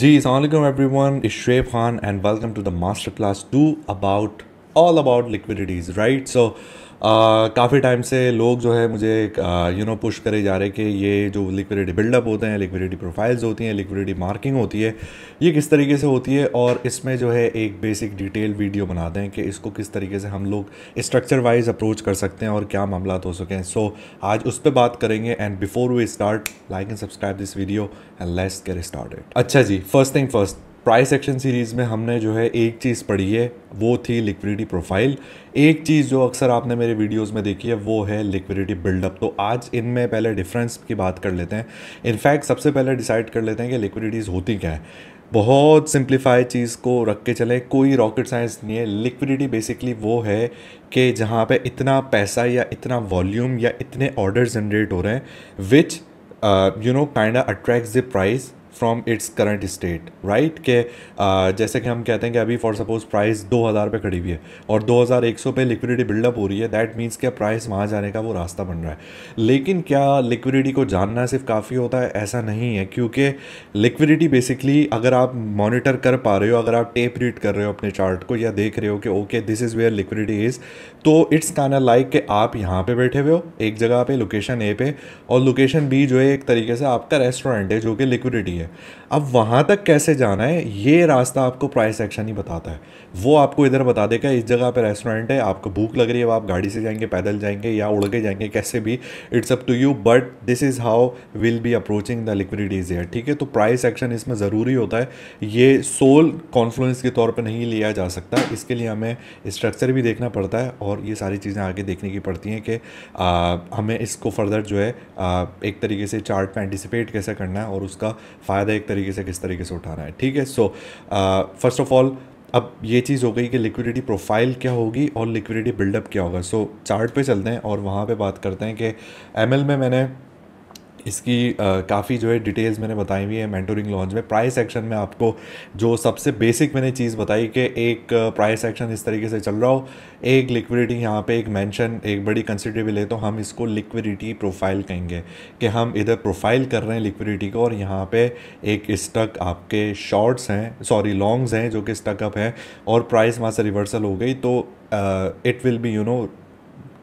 Ji, Assalamualaikum everyone, it's Shreb Khan and welcome to the masterclass 2 about all about liquidities right so काफ़ी time से लोग जो है मुझे यू नो पुश करे जा रहे कि ये जो लिक्विडिटी बिल्डअप होते हैं लिक्विडिटी प्रोफाइल्स होती हैं लिक्विडिटी मार्किंग होती है ये किस तरीके से होती है और इसमें जो है एक बेसिक डिटेल वीडियो बना दें कि इसको किस तरीके से हम लोग स्ट्रक्चर वाइज अप्रोच कर सकते हैं और क्या मामला हो सकें सो so, आज उस पर बात करेंगे and before we start like and subscribe this video and let's get start अच्छा जी first thing first price action series में हमने जो है एक चीज़ पढ़ी है वो थी लिक्विडिटी प्रोफाइल एक चीज़ जो अक्सर आपने मेरे वीडियोस में देखी है वो है लिक्विडिटी बिल्डअप तो आज इनमें पहले डिफरेंस की बात कर लेते हैं इनफैक्ट सबसे पहले डिसाइड कर लेते हैं कि लिक्विडिटीज़ होती क्या है बहुत सिंप्लीफाई चीज़ को रख के चलें कोई रॉकेट साइंस नहीं है लिक्विडिटी बेसिकली वो है कि जहाँ पे इतना पैसा या इतना वॉल्यूम या इतने ऑर्डर जनरेट हो रहे हैं which you know kind attracts the price from its current state right के आ, जैसे कि हम कहते हैं कि अभी फॉर सपोज प्राइस 2000 पे खड़ी हुई है और 2100 पे लिक्विडिटी बिल्डअप हो रही है दैट मीन्स क्या प्राइस वहाँ जाने का वो रास्ता बन रहा है लेकिन क्या लिक्विडिटी को जानना सिर्फ काफ़ी होता है ऐसा नहीं है क्योंकि लिक्विडिटी बेसिकली अगर आप मॉनिटर कर पा रहे हो अगर आप टेप रीड कर रहे हो अपने चार्ट को या देख रहे हो कि okay this is where liquidity is तो इट्स कान लाइक कि आप यहाँ पर बैठे हुए हो एक जगह पे लोकेशन ए पे और लोकेशन बी जो है एक तरीके से आपका रेस्टोरेंट है जो कि लिक्विडिटी है है अब वहाँ तक कैसे जाना है ये रास्ता आपको प्राइस एक्शन ही बताता है वो आपको इधर बता देगा इस जगह पे रेस्टोरेंट है आपको भूख लग रही है आप गाड़ी से जाएंगे पैदल जाएंगे या उड़ के जाएंगे कैसे भी it's up to you but this is how will be approaching the liquidities here ठीक है तो प्राइस एक्शन इसमें ज़रूरी होता है ये सोल कॉन्फ्लुएंस के तौर पर नहीं लिया जा सकता इसके लिए हमें स्ट्रक्चर भी देखना पड़ता है और ये सारी चीज़ें आगे देखने की पड़ती हैं कि हमें इसको फर्दर जो है आ, एक तरीके से चार्ट में एंटिसिपेट कैसे करना है और उसका फ़ायदा एक तरीके से किस तरीके से उठाना है ठीक है सो फर्स्ट ऑफ ऑल अब ये चीज़ हो गई कि लिक्विडिटी प्रोफाइल क्या होगी और लिक्विडिटी बिल्डअप क्या होगा सो so, चार्ट पे चलते हैं और वहाँ पे बात करते हैं कि एम में मैंने इसकी काफ़ी जो है डिटेल्स मैंने बताई हुई है मेंटोरिंग लॉन्च में प्राइस एक्शन में आपको जो सबसे बेसिक मैंने चीज़ बताई कि एक प्राइस एक्शन इस तरीके से चल रहा हो एक लिक्विडिटी यहाँ पे एक मेंशन एक बड़ी कंसिडरेबल है तो हम इसको लिक्विडिटी प्रोफाइल कहेंगे कि हम इधर प्रोफाइल कर रहे हैं लिक्विडिटी को और यहाँ पर एक स्टक आपके शॉर्ट्स हैं सॉरी लॉन्ग्स हैं जो कि स्टकअप हैं और प्राइस वहाँ से रिवर्सल हो गई तो it will be you know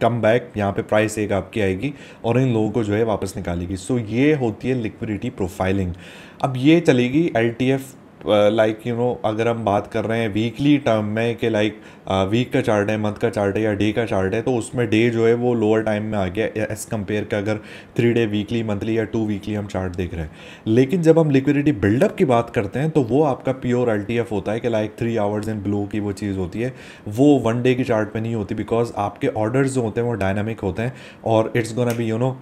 come back यहाँ पर प्राइस एक आपकी आएगी और इन लोगों को जो है वापस निकालेगी सो so, ये होती है लिक्विडिटी प्रोफाइलिंग अब ये चलेगी एल लाइक यू नो अगर हम बात कर रहे हैं वीकली टर्म में कि लाइक वीक का चार्ट है मंथ का चार्ट है या डे का चार्ट है तो उसमें डे जो है वो लोअर टाइम में आ गया एज़ कम्पेयर के अगर थ्री डे वीकली मंथली या टू वीकली हम चार्ट देख रहे हैं लेकिन जब हम लिक्विडिटी बिल्डअप की बात करते हैं तो वो आपका प्योर एल होता है कि like three hours in blue की वो चीज़ होती है वो वन डे की चार्ट नहीं होती बिकॉज आपके ऑर्डर्स जो होते हैं वो डायनामिक होते हैं और it's gonna be you know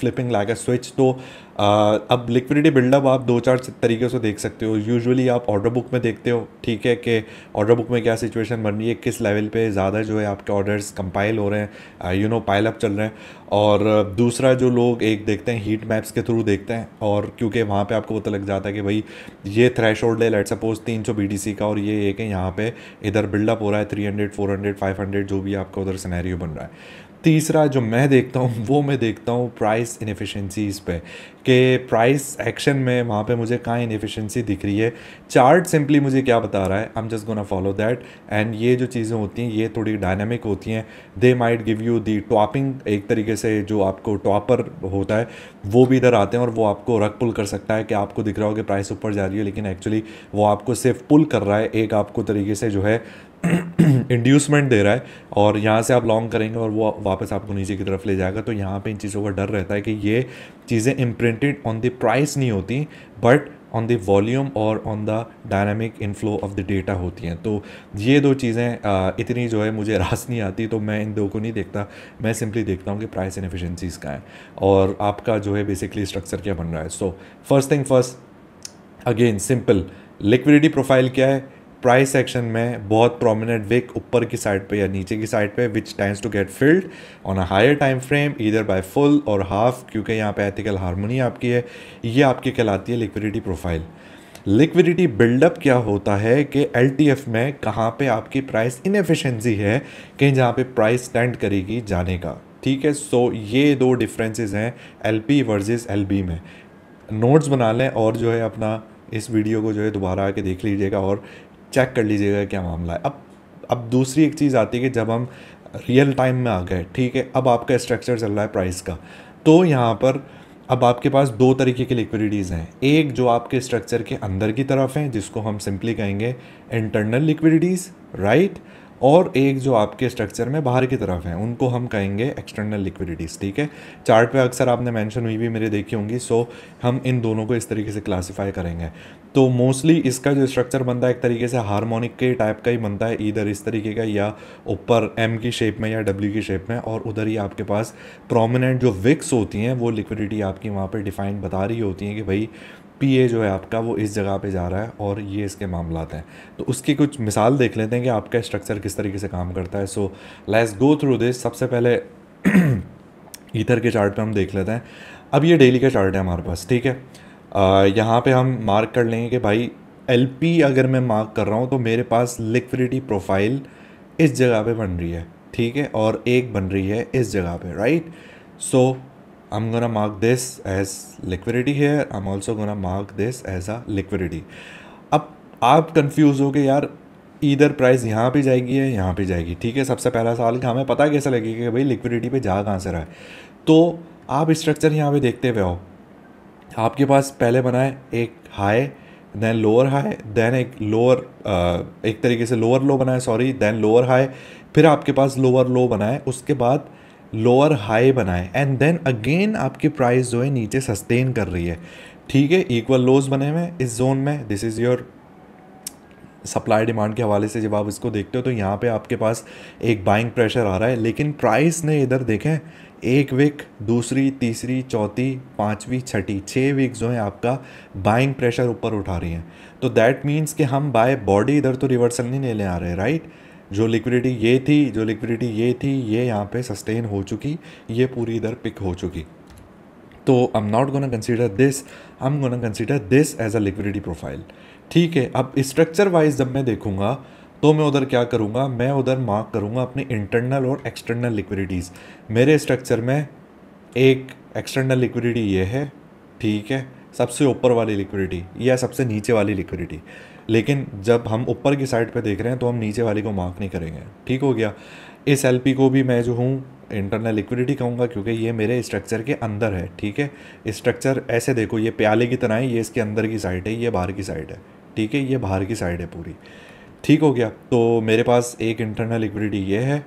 flipping like a switch तो अब लिक्विडिटी बिल्डअप आप दो चार तरीके से देख सकते हो यूजुअली आप ऑर्डर बुक में देखते हो ठीक है कि ऑर्डर बुक में क्या सिचुएशन बन रही है किस लेवल पे ज़्यादा जो है आपके ऑर्डर्स कंपाइल हो रहे हैं यू नो पाइल अप चल रहे हैं और दूसरा जो लोग एक देखते हैं हीट मैप्स के थ्रू देखते हैं और क्योंकि वहाँ पर आपको पता लग जाता है कि भाई ये थ्रेश होल्ड है लेट सपोज तीन सौ का और ये एक है यहाँ पर इधर बिल्डअप हो रहा है three hundred four hundred five hundred जो भी आपका उधर सिनेरियो बन रहा है तीसरा जो मैं देखता हूँ वो मैं देखता हूँ प्राइस इनफिशेंसीज़ पे कि प्राइस एक्शन में वहाँ पे मुझे कहाँ इनफिशेंसी दिख रही है चार्ट सिंपली मुझे क्या बता रहा है I am just gonna follow that and ये जो चीज़ें होती हैं ये थोड़ी डायनामिक होती हैं they might give you the topping एक तरीके से जो आपको टॉपर होता है वो भी इधर आते हैं और वो आपको रग पुल कर सकता है कि आपको दिख रहा हो कि प्राइस ऊपर जा रही है लेकिन एक्चुअली वो आपको सिर्फ पुल कर रहा है एक आपको तरीके से जो है इंड्यूसमेंट दे रहा है और यहाँ से आप लॉन्ग करेंगे और वो वापस आपको नीचे की तरफ ले जाएगा तो यहाँ पे इन चीज़ों का डर रहता है कि ये चीज़ें इम्प्रिंटेड ऑन द प्राइस नहीं होती बट ऑन द वॉल्यूम और on the dynamic inflow of the data होती हैं तो ये दो चीज़ें इतनी जो है मुझे रास नहीं आती तो मैं इन दो को नहीं देखता मैं सिंपली देखता हूँ कि प्राइस इनफिशेंसीज का है और आपका जो है बेसिकली स्ट्रक्चर क्या बन रहा है so first thing first again simple liquidity profile क्या है प्राइस सेक्शन में बहुत प्रोमिनेंट विक ऊपर की साइड पे या नीचे की साइड पे which times to get filled on a higher time frame इधर बाय फुल और हाफ क्योंकि यहाँ पे एथिकल हारमोनी आपकी है ये आपकी कहलाती है लिक्विडिटी प्रोफाइल लिक्विडिटी बिल्डअप क्या होता है कि एल में कहाँ पे आपकी प्राइस इनएफिशेंसी है कहीं जहाँ पे प्राइस स्टैंड करेगी जाने का ठीक है सो ये दो डिफरेंसेस हैं एल पी वर्जिज़ एल में नोट्स बना लें और जो है अपना इस वीडियो को जो है दोबारा आके देख लीजिएगा और चेक कर लीजिएगा क्या मामला है अब अब दूसरी एक चीज़ आती है कि जब हम रियल टाइम में आ गए ठीक है अब आपका स्ट्रक्चर चल रहा है प्राइस का तो यहाँ पर अब आपके पास दो तरीके की लिक्विडिटीज़ हैं एक जो आपके स्ट्रक्चर के अंदर की तरफ हैं जिसको हम सिंपली कहेंगे इंटरनल लिक्विडिटीज़ राइट right? और एक जो आपके स्ट्रक्चर में बाहर की तरफ हैं उनको हम कहेंगे एक्सटर्नल लिक्विडिटीज़ ठीक है चार्ट पे अक्सर आपने मेंशन हुई भी मेरे देखी होंगी सो हम इन दोनों को इस तरीके से क्लासीफाई करेंगे तो मोस्टली इसका जो स्ट्रक्चर बनता है एक तरीके से हारमोनिक के टाइप का ही बनता है इधर इस तरीके का या ऊपर एम की शेप में या डब्ल्यू की शेप में और उधर ही आपके पास प्रोमिनेंट जो विक्स होती हैं वो लिक्विडिटी आपकी वहाँ पर डिफाइन बता रही होती हैं कि भाई पी जो है आपका वो इस जगह पे जा रहा है और ये इसके मामला हैं तो उसकी कुछ मिसाल देख लेते हैं कि आपका स्ट्रक्चर किस तरीके से काम करता है so let's go through this सबसे पहले ईथर के चार्ट पे हम देख लेते हैं अब ये डेली का चार्ट है हमारे पास ठीक है यहाँ पे हम मार्क कर लेंगे कि भाई एल अगर मैं मार्क कर रहा हूँ तो मेरे पास लिक्विडिटी प्रोफाइल इस जगह पर बन रही है ठीक है और एक बन रही है इस जगह पर right so so, I'm gonna mark this as liquidity here. I'm also gonna mark this as a liquidity. अब आप कंफ्यूज हो गए यार इधर प्राइस यहाँ पे जाएगी है यहाँ पे जाएगी ठीक है सबसे पहला सवाल कि हमें पता कैसे लगेगा कि भाई लिक्विडिटी पे जा कहाँ से रहा है तो आप स्ट्रक्चर यहाँ पे देखते हुए हो आपके पास पहले बनाए एक high then lower high then एक लोअर एक तरीके से लोअर लो बनाए सॉरी देन लोअर हाई फिर आपके पास लोअर लो बनाए उसके बाद लोअर हाई बनाए एंड देन अगेन आपकी प्राइस जो है नीचे सस्टेन कर रही है ठीक है इक्वल लोज बने हुए इस जोन में this is your supply demand के हवाले से जब आप इसको देखते हो तो यहाँ पे आपके पास एक बाइंग प्रेशर आ रहा है लेकिन प्राइस ने इधर देखें एक वीक दूसरी तीसरी चौथी पाँचवीं छठी छः वीक जो है आपका बाइंग प्रेशर ऊपर उठा रही है तो दैट मीन्स कि हम बाय बॉडी इधर तो रिवर्सल नहीं ले आ रहे राइट right? जो लिक्विडिटी ये थी जो लिक्विडिटी ये थी ये यहाँ पे सस्टेन हो चुकी ये पूरी इधर पिक हो चुकी तो I am not gonna consider this I am gonna consider this as a liquidity profile ठीक है अब स्ट्रक्चर वाइज जब मैं देखूँगा तो मैं उधर क्या करूँगा मैं उधर मार्क करूँगा अपनी इंटरनल और एक्सटर्नल लिक्विडिटीज़ मेरे स्ट्रक्चर में एक एक्सटर्नल लिक्विडिटी ये है ठीक है सबसे ऊपर वाली लिक्विडिटी या सबसे नीचे वाली लिक्विडिटी लेकिन जब हम ऊपर की साइड पे देख रहे हैं तो हम नीचे वाली को मार्क नहीं करेंगे ठीक हो गया इस एल को भी मैं जो हूँ इंटरनल लिक्विडिटी कहूँगा क्योंकि ये मेरे स्ट्रक्चर के अंदर है ठीक है स्ट्रक्चर ऐसे देखो ये प्याले की तरह है ये इसके अंदर की साइड है ये बाहर की साइड है ठीक है ये बाहर की साइड है पूरी ठीक हो गया तो मेरे पास एक इंटरनल लिक्विडिटी ये है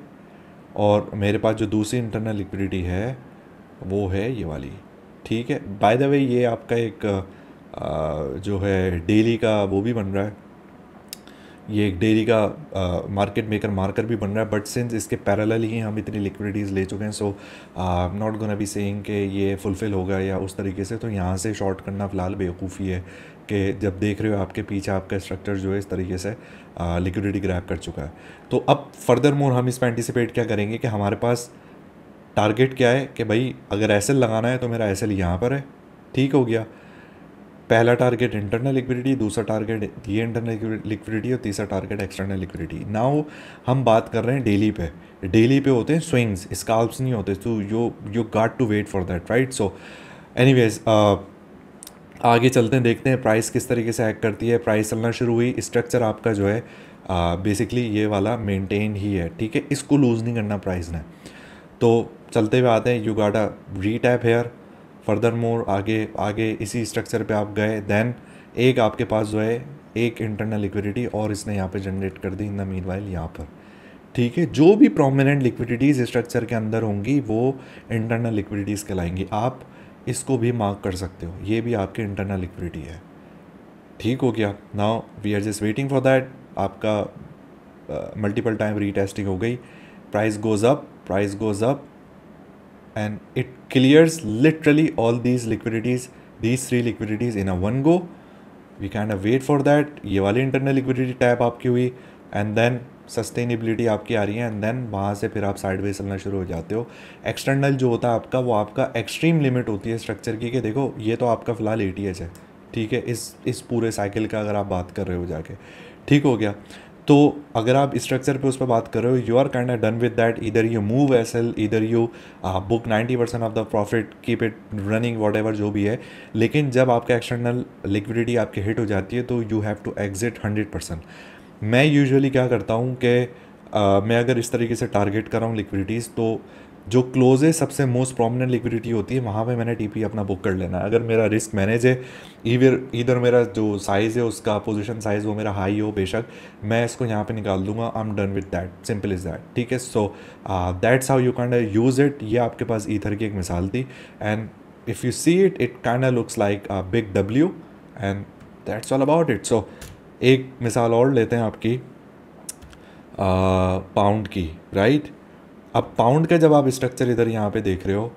और मेरे पास जो दूसरी इंटरनल लिक्विडिटी है वो है ये वाली ठीक है बाय द वे ये आपका एक आ, जो है डेली का वो भी बन रहा है ये एक डेली का मार्केट मेकर मार्कर भी बन रहा है बट सिंस इसके पैरल ही हम इतनी लिक्विडिटीज़ ले चुके हैं so not gonna be saying कि ये फुलफ़िल होगा या उस तरीके से तो यहाँ से शॉर्ट करना फ़िलहाल बेवकूफ़ी है कि जब देख रहे हो आपके पीछे आपका स्ट्रक्चर जो है इस तरीके से लिक्विडिटी ग्रैप कर चुका है तो अब फर्दर मोर हम इस पर एंटिसिपेट क्या करेंगे कि हमारे पास टारगेट क्या है कि भाई अगर एस लगाना है तो मेरा एस यहाँ पर है ठीक हो गया पहला टारगेट इंटरनल लिक्विडिटी दूसरा टारगेट ये इंटरनल लिक्विडिटी और तीसरा टारगेट एक्सटर्नल लिक्विडिटी नाउ हम बात कर रहे हैं डेली पे डेली पे होते हैं स्विंग्स स्काल्प्स नहीं होते तो you you got to wait for that right so any आगे चलते हैं देखते हैं प्राइस किस तरीके से एक्ट करती है प्राइस चलना शुरू हुई स्ट्रक्चर आपका जो है बेसिकली uh, ये वाला मेनटेन ही है ठीक है इसको लूज़ नहीं करना प्राइस ने तो चलते हुए आते हैं यू गाटा री टैप हेयर फर्दर मोर आगे आगे इसी स्ट्रक्चर पे आप गए देन एक आपके पास जो है एक इंटरनल लिक्विडिटी और इसने यहाँ पे जनरेट कर दी इन द मीन वाइल यहाँ पर ठीक है जो भी प्रोमिनेंट लिक्विडिटीज़ स्ट्रक्चर के अंदर होंगी वो इंटरनल लिक्विडिटीज़ कहलाएंगी आप इसको भी मार्क कर सकते हो ये भी आपकी इंटरनल लिक्विडिटी है ठीक हो गया now we are just waiting for that आपका मल्टीपल टाइम रीटेस्टिंग हो गई price goes up price goes up and it clears literally all these liquidities these three liquidities in a one go we kind of wait for that ये वाली internal liquidity tap आपकी हुई and then sustainability आपकी आ रही है and then वहाँ से फिर आप साइड वे चलना शुरू हो जाते हो एक्सटर्नल जो होता है आपका वो आपका एक्सट्रीम लिमिट होती है स्ट्रक्चर की कि देखो ये तो आपका फ़िलहाल ए है ठीक है इस इस पूरे साइकिल का अगर आप बात कर रहे हो जाके ठीक हो गया तो अगर आप स्ट्रक्चर पे उस पर बात कर रहे हो you are kind done with that इधर यू मूव एस एल इधर you book ninety percent of the profit keep it running whatever जो भी है लेकिन जब आपका एक्सटर्नल लिक्विडिटी आपके हिट हो जाती है तो you have to exit hundred percent मैं यूजअली क्या करता हूँ कि मैं अगर इस तरीके से टारगेट कर रहा हूँ लिक्विडिटीज़ तो जो क्लोज है सबसे मोस्ट प्रोमिनेंट लिक्विडिटी होती है वहाँ पे मैंने टीपी अपना बुक कर लेना है अगर मेरा रिस्क मैनेज है ईवर इधर मेरा जो साइज़ है उसका पोजीशन साइज़ वो मेरा हाई हो बेशक मैं इसको यहाँ पे निकाल दूंगा I am done with that simple is that ठीक है so that's how you can use it ये आपके पास ईथर की एक मिसाल थी and if you see it it kind looks like big W and that's all about it so एक मिसाल और लेते हैं आपकी पाउंड uh, की राइट right? अब पाउंड का जब आप स्ट्रक्चर इधर यहाँ पे देख रहे हो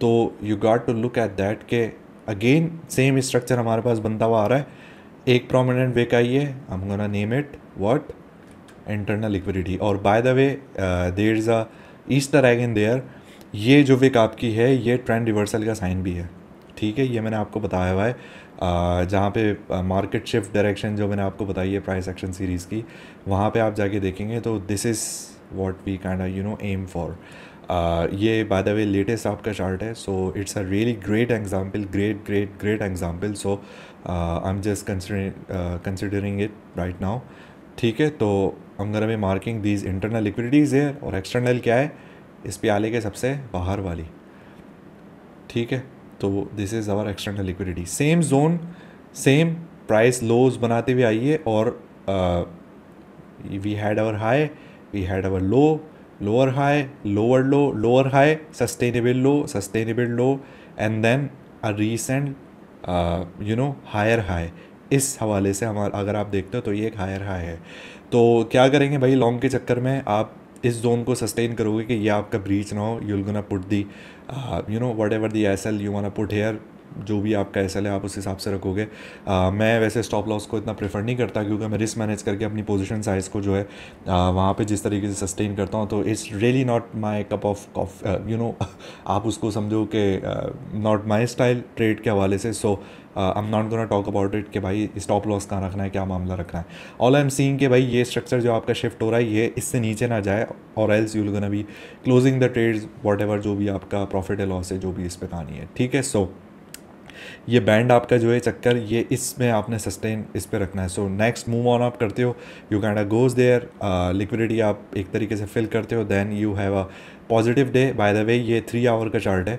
तो you got to look at that के अगेन सेम स्ट्रक्चर हमारे पास बनता हुआ आ रहा है एक प्रोमिनेंट वे का ये हम gonna name it what internal liquidity और by the way there is a Easter egg in there ये जो विक आपकी है ये ट्रेंड रिवर्सल का साइन भी है ठीक है ये मैंने आपको बताया हुआ है uh, जहाँ पे मार्केट शिफ्ट डायरेक्शन जो मैंने आपको बताई है प्राइस एक्शन सीरीज़ की वहाँ पे आप जाके देखेंगे तो this is what we can you know aim for ये बाय द वे लेटेस्ट आपका चार्ट है so it's a really great example great great great example so I am just considering it right now ठीक है तो हम गर में marking these internal लिक्विडिटीज़ है और एक्सटर्नल क्या है इस प्याले के सबसे बाहर वाली ठीक है तो this is our external liquidity same zone same price lows बनाते हुए आइए और we had our high we had our low lower high lower low lower high sustainable low sustainable low and then a recent you know higher high इस हवाले से हमारा अगर आप देखते हो तो ये एक हायर हाई है तो क्या करेंगे भाई लॉन्ग के चक्कर में आप इस जोन को सस्टेन करोगे कि ये आपका ब्रीच ना हो you'll gonna put the you know whatever the S L you wanna put here जो भी आपका एस है आप उस हिसाब से रखोगे आ, मैं वैसे स्टॉप लॉस को इतना प्रेफर नहीं करता क्योंकि मैं रिस्क मैनेज करके अपनी पोजीशन साइज़ को जो है आ, वहाँ पे जिस तरीके से सस्टेन करता हूँ तो it's really not my cup of coffee you know आप उसको समझो कि नॉट माय स्टाइल ट्रेड के हवाले से so I am not gonna talk about it कि भाई स्टॉप लॉस कहाँ रखना है क्या मामला रखना है ऑल आई एम सीइंग कि भाई ये स्ट्रक्चर जो आपका शिफ्ट हो रहा है ये इससे नीचे ना जाए और else you gonna be closing the trades whatever जो भी आपका प्रॉफिट है लॉस है जो भी इस पर कहानी है ठीक है सो so, ये बैंड आपका जो है चक्कर ये इसमें आपने सस्टेन इस पर रखना है सो नेक्स्ट मूव ऑन आप करते हो you kinda goes there liquidity आप एक तरीके से फिल करते हो then you have a positive day by the way ये थ्री आवर का चार्ट है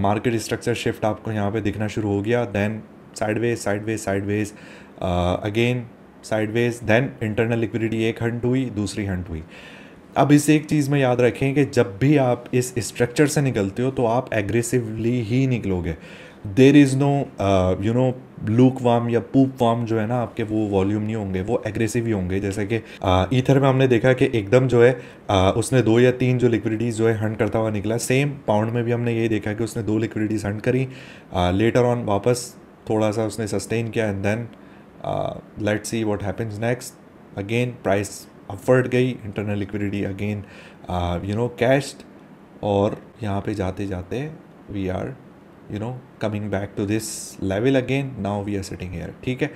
मार्केट स्ट्रक्चर शिफ्ट आपको यहाँ पे दिखना शुरू हो गया then sideways sideways sideways again sideways then internal liquidity एक हंट हुई दूसरी हंट हुई अब इस एक चीज़ में याद रखें कि जब भी आप इस स्ट्रक्चर से निकलते हो तो आप एग्रेसिवली ही निकलोगे there is no you know lukewarm या पूप वार्म जो है ना आपके वो वॉल्यूम नहीं होंगे वो एग्रेसिव ही होंगे जैसे कि ईथर uh, में हमने देखा कि एकदम जो है आ, uh, उसने दो या तीन जो लिक्विडिटीज़ जो है हंट करता हुआ निकला सेम पाउंड में भी हमने यही देखा कि उसने दो लिक्विडिटीज़ हंट करी लेटर uh, ऑन वापस थोड़ा सा उसने सस्टेन किया and then let see what happens next again price अफर्ड गई internal liquidity again you know cashed और यहाँ पे जाते जाते we are you know coming back to this level again now we are sitting here ठीक है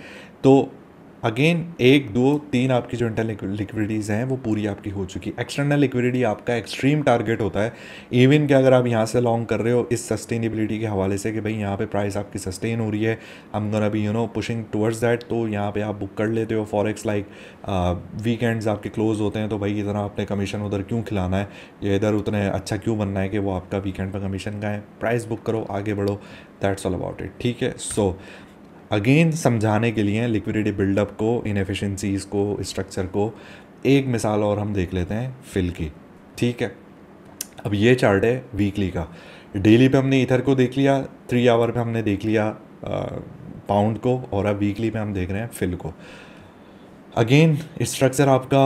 अगेन एक दो तीन आपकी जो इंटरनल लिक्विडिटीज़ हैं वो पूरी आपकी हो चुकी है एक्सटर्नल लिक्विडिटी आपका एक्सट्रीम टारगेट होता है इवन कि अगर आप यहाँ से लॉन्ग कर रहे हो इस सस्टेनेबिलिटी के हवाले से कि भाई यहाँ पे प्राइस आपकी सस्टेन हो रही है हम दोनों अभी you know pushing towards that तो यहाँ पे आप बुक कर लेते हो फॉरेक्स लाइक वीकेंड्स आपके क्लोज होते हैं तो भाई इतना आपने कमीशन उधर क्यों खिलाना है या इधर उतने अच्छा क्यों बनना है कि वो आपका वीकेंड पर कमीशन का है प्राइस बुक करो आगे बढ़ो दैट्स ऑल अबाउट इट ठीक है सो so, अगेन समझाने के लिए लिक्विडिटी बिल्डअप को इनफिशेंसीज को स्ट्रक्चर को एक मिसाल और हम देख लेते हैं फिल की ठीक है अब ये चार्ट है वीकली का डेली पे हमने इधर को देख लिया थ्री आवर पे हमने देख लिया पाउंड को और अब वीकली पे हम देख रहे हैं फिल को अगेन स्ट्रक्चर आपका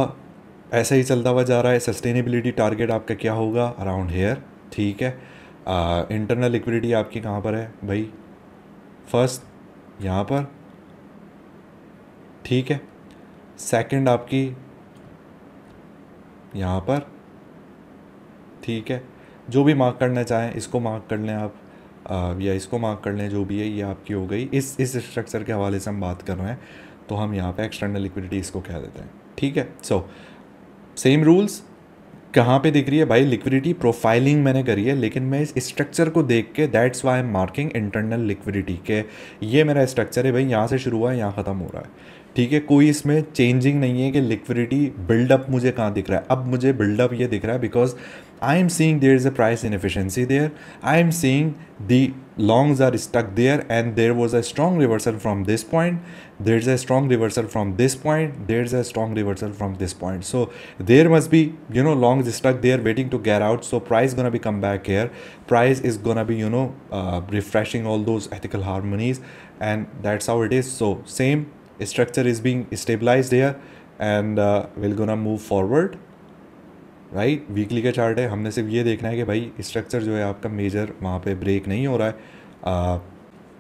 ऐसा ही चलता हुआ जा रहा है सस्टेनेबिलिटी टारगेट आपका क्या होगा अराउंड हेयर ठीक है इंटरनल लिक्विडिटी आपकी कहाँ पर है भाई फर्स्ट यहाँ पर ठीक है सेकंड आपकी यहाँ पर ठीक है जो भी मार्क करना चाहें इसको मार्क कर लें आप या इसको मार्क कर लें जो भी है ये आपकी हो गई इस इस स्ट्रक्चर के हवाले से हम बात कर रहे हैं तो हम यहाँ पे एक्सटर्नल लिक्विडिटी इसको कह देते हैं ठीक है सो सेम रूल्स कहाँ पे दिख रही है भाई लिक्विडिटी प्रोफाइलिंग मैंने करी है लेकिन मैं इस स्ट्रक्चर को देख के that's why I'm marking internal liquidity के ये मेरा स्ट्रक्चर है भाई यहाँ से शुरू हुआ है यहाँ ख़त्म हो रहा है ठीक है कोई इसमें चेंजिंग नहीं है कि लिक्विडिटी बिल्डअप मुझे कहाँ दिख रहा है अब मुझे बिल्डअप ये दिख रहा है because I am seeing there is a price inefficiency there I am seeing the longs are stuck there and there was a strong reversal from this point there's a strong reversal from this point there's a strong reversal from this point so there must be you know longs stuck there waiting to get out so price gonna be come back here price is gonna be you know uh, refreshing all those ethical harmonies and that's how it is so same structure is being stabilized here and uh, we're gonna move forward right weekly का chart है हमने सिर्फ ये देखना है कि भाई structure जो है आपका मेजर वहाँ पे ब्रेक नहीं हो रहा है आ,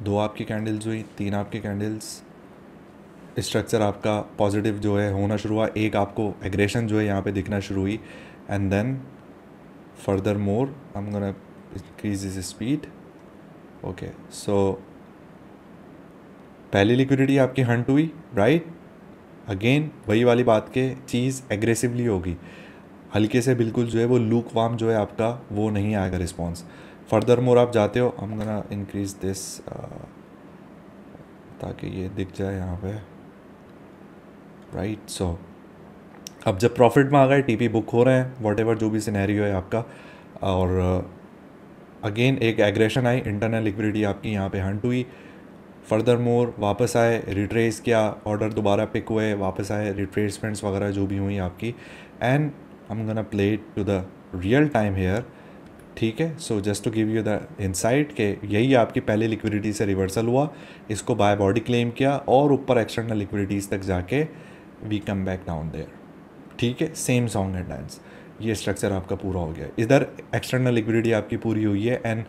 दो आपकी कैंडल्स हुई तीन आपके कैंडल्स स्ट्रक्चर आपका पॉजिटिव जो है होना शुरू हुआ एक आपको एग्रेशन जो है यहाँ पे दिखना शुरू हुई and then furthermore I am increase is speed okay so पहली लिक्विडिटी आपकी हंट हुई राइट right? अगेन वही वाली बात के चीज़ एग्रेसिवली होगी हल्के से बिल्कुल जो है वो लूक वाम जो है आपका वो नहीं आएगा रिस्पॉन्स फर्दर मोर आप जाते हो हम गा इंक्रीज दिस ताकि ये दिख जाए यहाँ पे राइट right, सो so, अब जब प्रॉफिट में आ गए टीपी बुक हो रहे हैं वॉट एवर जो भी सिनेरियो है आपका और अगेन uh, एक एग्रेशन आई इंटरनल लिक्विडिटी आपकी यहाँ पे हंट हुई फर्दर मोर वापस आए रिट्रेस किया ऑर्डर दोबारा पिक हुए वापस आए रिट्रेसमेंट्स वगैरह जो भी हुई आपकी and I'm gonna play it to the real time here ठीक है so just to give you the insight के यही आपकी पहले लिक्विडिटी से रिवर्सल हुआ इसको बाय बॉडी क्लेम किया और ऊपर एक्सटर्नल लिक्विडिटीज़ तक जाके we come back down there ठीक है सेम सॉन्ग एंड डांस ये स्ट्रक्चर आपका पूरा हो गया इधर एक्सटर्नल लिक्विडिटी आपकी पूरी हुई है and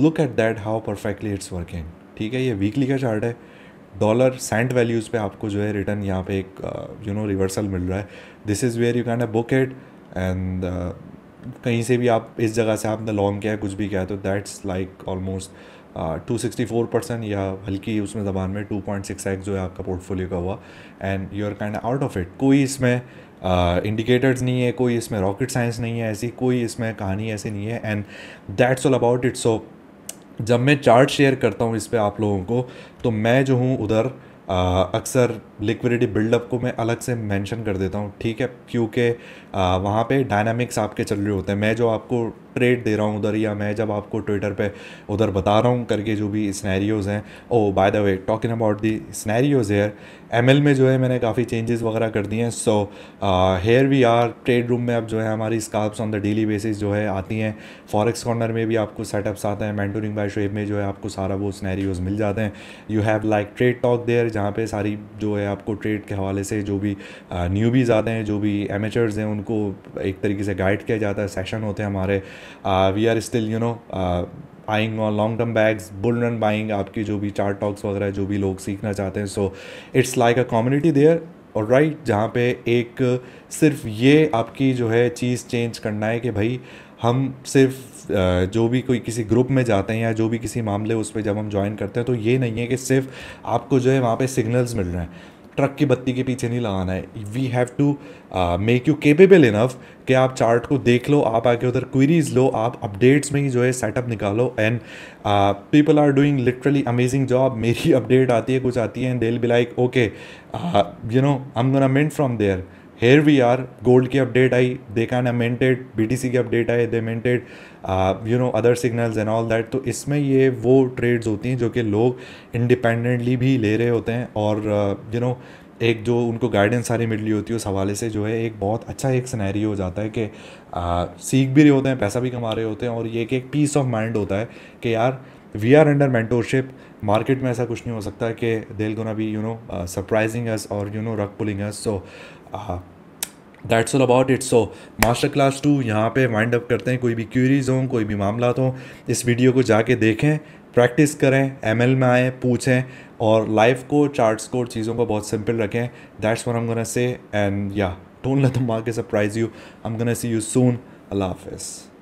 look at that how perfectly it's working ठीक है ये वीकली का चार्ट है डॉलर सेंट वैल्यूज़ पे आपको जो है रिटर्न यहाँ पे एक यू नो रिवर्सल मिल रहा है this is where you can a book at and uh, कहीं से भी आप इस जगह से आपने लॉन्ग किया कुछ भी किया तो that's like almost two sixty four percent या हल्की उसमें जबान में टू पॉइंट सिक्स एक्स जो है आपका पोर्टफोलियो का हुआ and you are kind out of it कोई इसमें इंडिकेटर्स uh, नहीं है कोई इसमें रॉकेट साइंस नहीं है ऐसी कोई इसमें कहानी ऐसी नहीं है and that's all about it so जब मैं चार्ट शेयर करता हूँ इस पर आप लोगों को तो मैं जो हूँ उधर अक्सर लिक्विडिटी बिल्डअप को मैं अलग से मेंशन कर देता हूँ ठीक है क्योंकि वहाँ पे डायनामिक्स आपके चल रहे होते हैं मैं जो आपको ट्रेड दे रहा हूँ उधर या मैं जब आपको ट्विटर पे उधर बता रहा हूँ करके जो भी स्नैरियोज़ हैं oh by the way talking about the scenarios here एम में जो है मैंने काफ़ी चेंजेस वगैरह कर दिए हैं so here we are trade room में अब जो है हमारी scalps on the daily basis जो है आती हैं फॉरेक्स कॉर्नर में भी आपको सेटअप्स आते हैं मैंटोरिंग बाय शेप में जो है आपको सारा वो स्नैरियोज़ मिल जाते हैं you have like trade talk there जहाँ पे सारी जो है आपको ट्रेड के हवाले से जो भी न्यू uh, न्यूबीज़ आते हैं जो भी एमेचर्स हैं उनको एक तरीके से गाइड किया जाता है सेशन होते हैं हमारे we are still you know eyeing on long term bags bull run buying आपकी जो भी चार्ट टॉक्स वगैरह जो भी लोग सीखना चाहते हैं so it's like a community there और राइट जहाँ पे एक सिर्फ ये आपकी जो है चीज़ चेंज करना है कि भाई हम सिर्फ uh, जो भी कोई किसी ग्रुप में जाते हैं या जो भी किसी मामले उस पर जब हम ज्वाइन करते हैं तो ये नहीं है कि सिर्फ आपको जो है वहाँ पे सिग्नल्स मिल रहे हैं ट्रक की बत्ती के पीछे नहीं लगाना है we have to make you capable enough कि आप चार्ट को देख लो आप आके उधर क्वेरीज लो आप अपडेट्स में ही जो है सेटअप निकालो and people are doing literally amazing job मेरी अपडेट आती है कुछ आती है and they be like okay you know I am gonna mint from there here we are gold की अपडेट आई they can amended B T C की update आई they minted you know other signals and all that तो इसमें ये वो trades होती हैं जो कि लोग इंडिपेंडेंटली भी ले रहे होते हैं और uh, you know एक जो उनको गाइडेंस सारी मिल रही होती है उस हवाले से जो है एक बहुत अच्छा एक सिनेरी हो जाता है कि uh, सीख भी रहे होते हैं पैसा भी कमा रहे होते हैं और ये एक पीस ऑफ माइंड होता है कि यार we are under mentorship market में ऐसा कुछ नहीं हो सकता कि दिल गुना भी यू नो सरप्राइजिंग अस और you know rug pulling us so that's all about it so master class to यहाँ पे वाइंड अप करते हैं कोई भी क्यूरीज हों कोई भी मामला हों इस वीडियो को जाके देखें प्रैक्टिस करें एम में आएँ पूछें और लाइफ को चार्ट्स को चीज़ों को बहुत सिंपल रखें दैट्स वन हम गना से एंड या tone late surprise you I'm gonna see you soon अल्लाह हाफिज़